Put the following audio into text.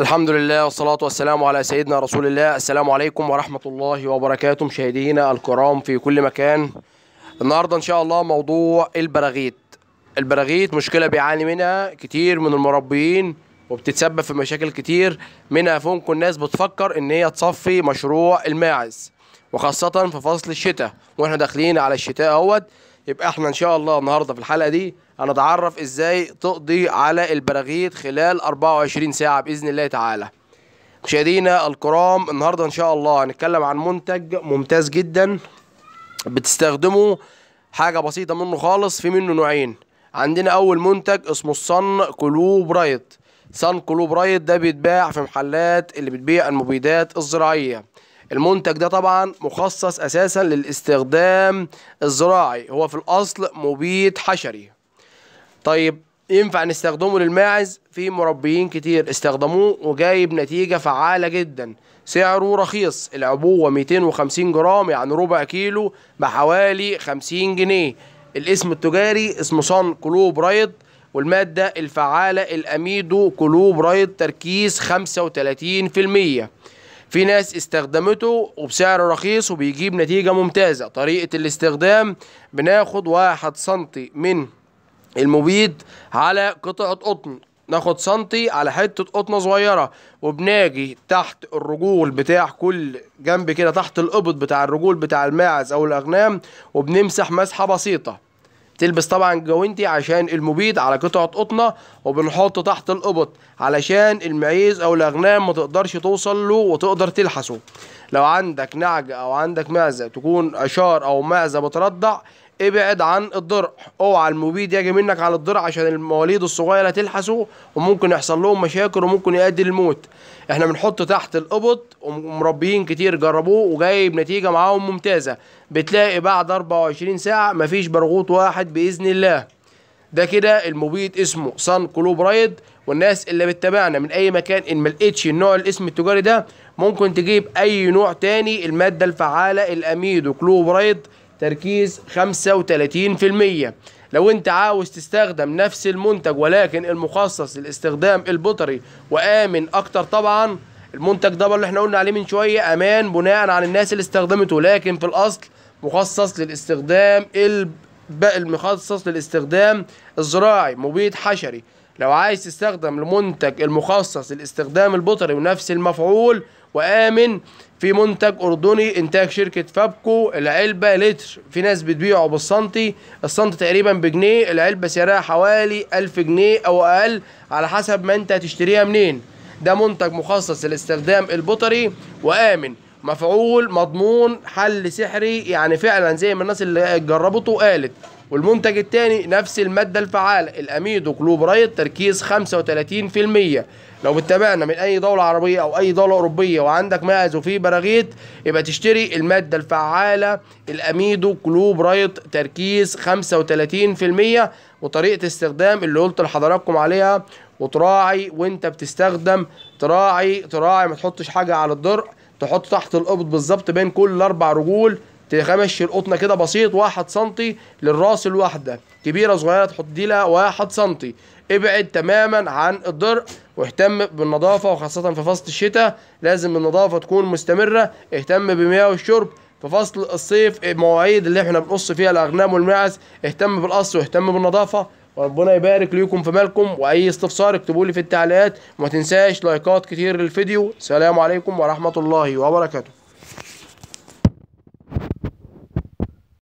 الحمد لله والصلاة والسلام على سيدنا رسول الله السلام عليكم ورحمة الله وبركاته مشاهدينا الكرام في كل مكان النهاردة إن شاء الله موضوع البراغيث البراغيث مشكلة بيعاني منها كتير من المربيين وبتتسبب في مشاكل كتير منها فوق الناس بتفكر إن هي تصفي مشروع الماعز وخاصة في فصل الشتاء وإحنا داخلين على الشتاء أهوت يبقى احنا ان شاء الله النهارده في الحلقه دي هنتعرف ازاي تقضي على البراغيث خلال 24 ساعه باذن الله تعالى مشاهدينا الكرام النهارده ان شاء الله هنتكلم عن منتج ممتاز جدا بتستخدمه حاجه بسيطه منه خالص في منه نوعين عندنا اول منتج اسمه الصن كلوب رايت صن كلوب رايت ده بيتباع في محلات اللي بتبيع المبيدات الزراعيه المنتج ده طبعا مخصص اساسا للاستخدام الزراعي هو في الاصل مبيد حشري طيب ينفع نستخدمه للماعز في مربيين كتير استخدموه وجايب نتيجة فعالة جدا سعره رخيص العبوة 250 جرام يعني ربع كيلو بحوالي 50 جنيه الاسم التجاري اسمه صن كلوب رايد والمادة الفعالة الأميدو كلوب رايد تركيز 35% في ناس استخدمته وبسعر رخيص وبيجيب نتيجة ممتازة طريقة الاستخدام بناخد واحد سنتي من المبيد على قطعة قطن ناخد سنتي على حتة قطنة صغيرة وبناجي تحت الرجول بتاع كل جنب كده تحت القبط بتاع الرجول بتاع الماعز او الاغنام وبنمسح مسحة بسيطة تلبس طبعا جوانتي عشان المبيد على قطعة قطنة وبنحط تحت القبط علشان المعيز او الاغنام ما تقدرش توصل له وتقدر تلحسه لو عندك نعج او عندك معزة تكون اشار او معزة بتردع ابعد عن الضرع اوعى المبيد يجي منك على الضرع عشان المواليد الصغيره تلحسه وممكن يحصل لهم مشاكل وممكن يؤدي للموت احنا بنحط تحت القبط ومربيين كتير جربوه وجايب نتيجه معاهم ممتازه بتلاقي بعد 24 ساعه مفيش برغوت واحد باذن الله ده كده المبيد اسمه سان رايد والناس اللي بتتابعنا من اي مكان ان ملقتش النوع الاسم التجاري ده ممكن تجيب اي نوع تاني الماده الفعاله الاميدو رايد تركيز 35% لو انت عاوز تستخدم نفس المنتج ولكن المخصص للاستخدام البطري وآمن أكتر طبعا المنتج ده اللي احنا قلنا عليه من شوية أمان بناء على الناس اللي استخدمته لكن في الأصل مخصص للاستخدام المخصص للاستخدام الزراعي مبيد حشري لو عايز تستخدم المنتج المخصص للاستخدام البطري ونفس المفعول وآمن في منتج أردني إنتاج شركة فابكو العلبة لتر في ناس بتبيعه بالسنتي السنتي تقريبا بجنيه العلبة سعرها حوالي ألف جنيه أو أقل على حسب ما أنت هتشتريها منين ده منتج مخصص للاستخدام البطري وآمن مفعول مضمون حل سحري يعني فعلا زي ما الناس اللي جربته قالت والمنتج الثاني نفس المادة الفعالة الأميدو كلوبرايت تركيز 35% لو بتتابعنا من أي دولة عربية أو أي دولة أوروبية وعندك ماعز وفي براغيث يبقى تشتري المادة الفعالة الأميدو كلوبرايت تركيز 35% وطريقة استخدام اللي قلت لحضراتكم عليها وتراعي وانت بتستخدم تراعي تراعي ما تحطش حاجة على الضرع تحط تحت القبط بالظبط بين كل اربع رجول تمشي القطنه كده بسيط واحد سنتي للراس الواحده كبيره صغيره تحط دي لها واحد سنتي ابعد تماما عن الدرق واهتم بالنظافه وخاصه في فصل الشتاء لازم النظافه تكون مستمره اهتم بمياه والشرب في فصل الصيف المواعيد اللي احنا بنقص فيها الاغنام والمعز اهتم بالقص واهتم بالنظافه ربنا يبارك ليكم في مالكم واي استفسار اكتبوا لي في التعليقات وما تنساش لايكات كتير للفيديو سلام عليكم ورحمه الله وبركاته